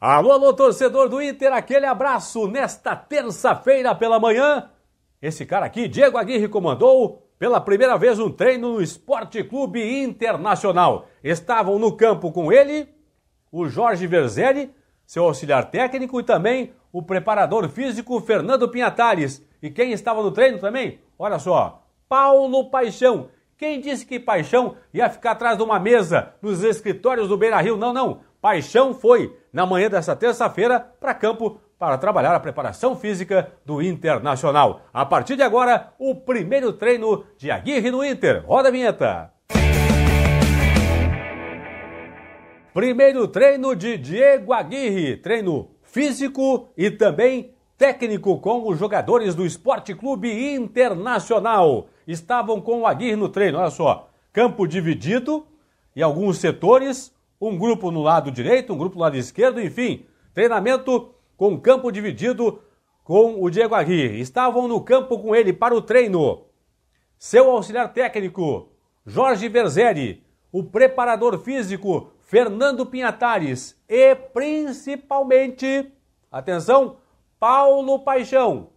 Alô, alô, torcedor do Inter, aquele abraço nesta terça-feira pela manhã. Esse cara aqui, Diego Aguirre, comandou pela primeira vez um treino no Esporte Clube Internacional. Estavam no campo com ele o Jorge Verzelli seu auxiliar técnico, e também o preparador físico Fernando Pinhatares. E quem estava no treino também? Olha só, Paulo Paixão. Quem disse que Paixão ia ficar atrás de uma mesa nos escritórios do Beira Rio? Não, não. Paixão foi na manhã desta terça-feira para campo para trabalhar a preparação física do Internacional. A partir de agora, o primeiro treino de Aguirre no Inter. Roda a vinheta. Primeiro treino de Diego Aguirre, treino físico e também técnico com os jogadores do Esporte Clube Internacional. Estavam com o Aguirre no treino, olha só, campo dividido e alguns setores, um grupo no lado direito, um grupo no lado esquerdo, enfim, treinamento com campo dividido com o Diego Aguirre. Estavam no campo com ele para o treino. Seu auxiliar técnico, Jorge Verzeri, o preparador físico, Fernando Pinhatares e principalmente, atenção, Paulo Paixão.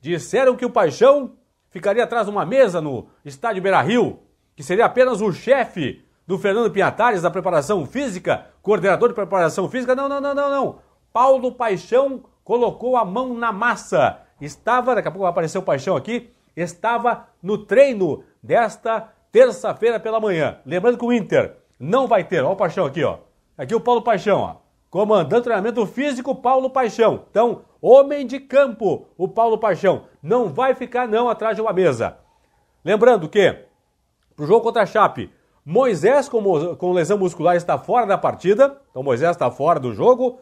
Disseram que o Paixão ficaria atrás de uma mesa no estádio Beira-Rio, que seria apenas o chefe do Fernando Pinhatares, da preparação física, coordenador de preparação física. Não, não, não, não, não. Paulo Paixão colocou a mão na massa. Estava, daqui a pouco vai aparecer o Paixão aqui, estava no treino desta terça-feira pela manhã. Lembrando que o Inter não vai ter, Olha o Paixão aqui, ó. Aqui o Paulo Paixão, ó. Comandando treinamento físico, Paulo Paixão. Então, homem de campo, o Paulo Paixão. Não vai ficar não atrás de uma mesa. Lembrando que, pro jogo contra a Chape, Moisés, com, com lesão muscular, está fora da partida. Então, Moisés está fora do jogo.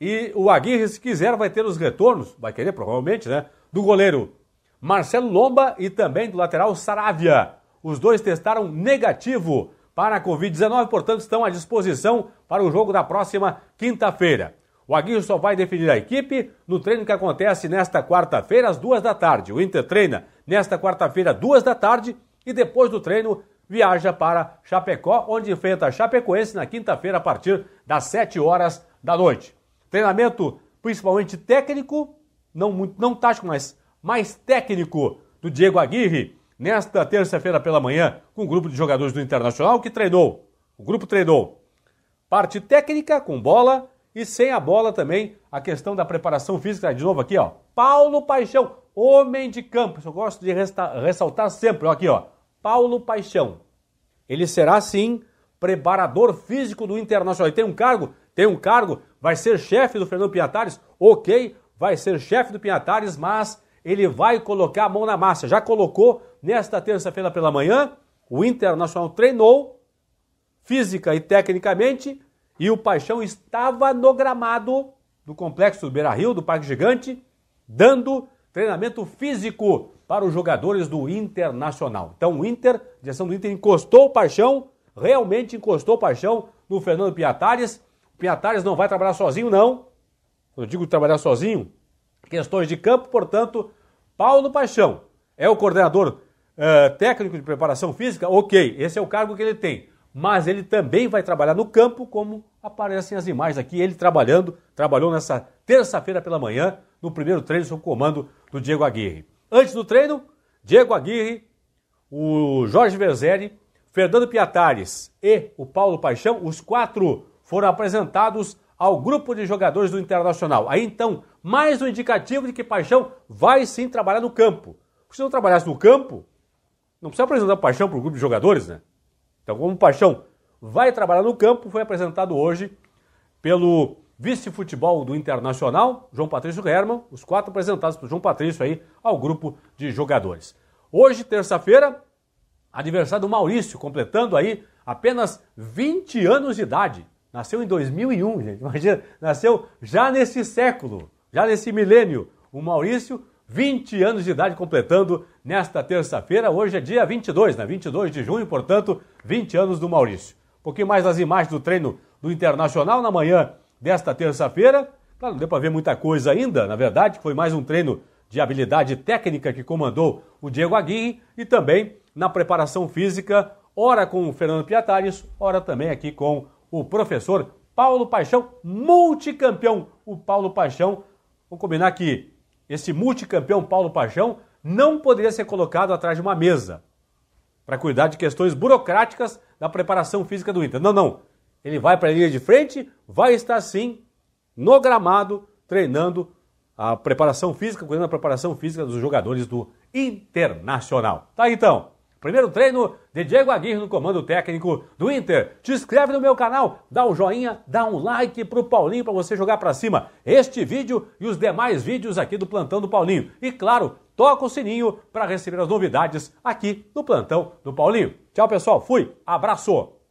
E o Aguirre, se quiser, vai ter os retornos, vai querer provavelmente, né? Do goleiro Marcelo Lomba e também do lateral Saravia. Os dois testaram negativo para a Covid-19, portanto, estão à disposição para o jogo da próxima quinta-feira. O Aguirre só vai definir a equipe no treino que acontece nesta quarta-feira, às duas da tarde. O Inter treina nesta quarta-feira, às duas da tarde, e depois do treino viaja para Chapecó, onde enfrenta Chapecoense na quinta-feira a partir das 7 horas da noite. Treinamento principalmente técnico, não, muito, não tático, mas mais técnico do Diego Aguirre nesta terça-feira pela manhã com o grupo de jogadores do Internacional que treinou. O grupo treinou parte técnica com bola e sem a bola também a questão da preparação física. De novo aqui, ó. Paulo Paixão, homem de campo. Eu gosto de ressaltar sempre, ó, aqui, ó. Paulo Paixão. Ele será sim preparador físico do Internacional. E tem um cargo? Tem um cargo, vai ser chefe do Fernando Pinhatares? OK, vai ser chefe do Pinhatares, mas ele vai colocar a mão na massa. Já colocou nesta terça-feira pela manhã. O Internacional treinou física e tecnicamente e o Paixão estava no gramado do complexo do Beira-Rio, do Parque Gigante, dando treinamento físico para os jogadores do Internacional. Então o Inter, a direção do Inter encostou o Paixão, realmente encostou o Paixão no Fernando Piatares. O Piatares não vai trabalhar sozinho, não. Quando eu digo trabalhar sozinho, questões de campo, portanto, Paulo Paixão é o coordenador uh, técnico de preparação física, ok, esse é o cargo que ele tem. Mas ele também vai trabalhar no campo, como aparecem as imagens aqui, ele trabalhando, trabalhou nessa terça-feira pela manhã, no primeiro treino sob comando do Diego Aguirre. Antes do treino, Diego Aguirre, o Jorge Vezeri, Fernando Piatares e o Paulo Paixão, os quatro foram apresentados ao grupo de jogadores do Internacional. Aí então, mais um indicativo de que Paixão vai sim trabalhar no campo. Porque se não trabalhasse no campo, não precisa apresentar Paixão para o grupo de jogadores, né? Então, como Paixão vai trabalhar no campo, foi apresentado hoje pelo vice-futebol do Internacional, João Patrício Herman, os quatro apresentados por João Patrício aí ao grupo de jogadores. Hoje, terça-feira, aniversário do Maurício, completando aí apenas 20 anos de idade. Nasceu em 2001, gente. Imagina, nasceu já nesse século, já nesse milênio. O Maurício, 20 anos de idade, completando nesta terça-feira. Hoje é dia 22, né? 22 de junho, portanto, 20 anos do Maurício. Um pouquinho mais das imagens do treino do Internacional na manhã desta terça-feira. Claro, tá, não deu para ver muita coisa ainda, na verdade, foi mais um treino de habilidade técnica que comandou o Diego Aguirre e também na preparação física, ora com o Fernando Piatares, ora também aqui com o professor Paulo Paixão, multicampeão. O Paulo Paixão, vamos combinar que esse multicampeão Paulo Paixão não poderia ser colocado atrás de uma mesa para cuidar de questões burocráticas da preparação física do Inter. Não, não. Ele vai para a linha de frente, vai estar sim no gramado treinando a preparação física, cuidando da preparação física dos jogadores do Internacional. Tá então. Primeiro treino de Diego Aguirre no comando técnico do Inter. Te inscreve no meu canal, dá um joinha, dá um like pro Paulinho para você jogar para cima este vídeo e os demais vídeos aqui do Plantão do Paulinho. E claro, toca o sininho para receber as novidades aqui no Plantão do Paulinho. Tchau, pessoal. Fui. Abraço.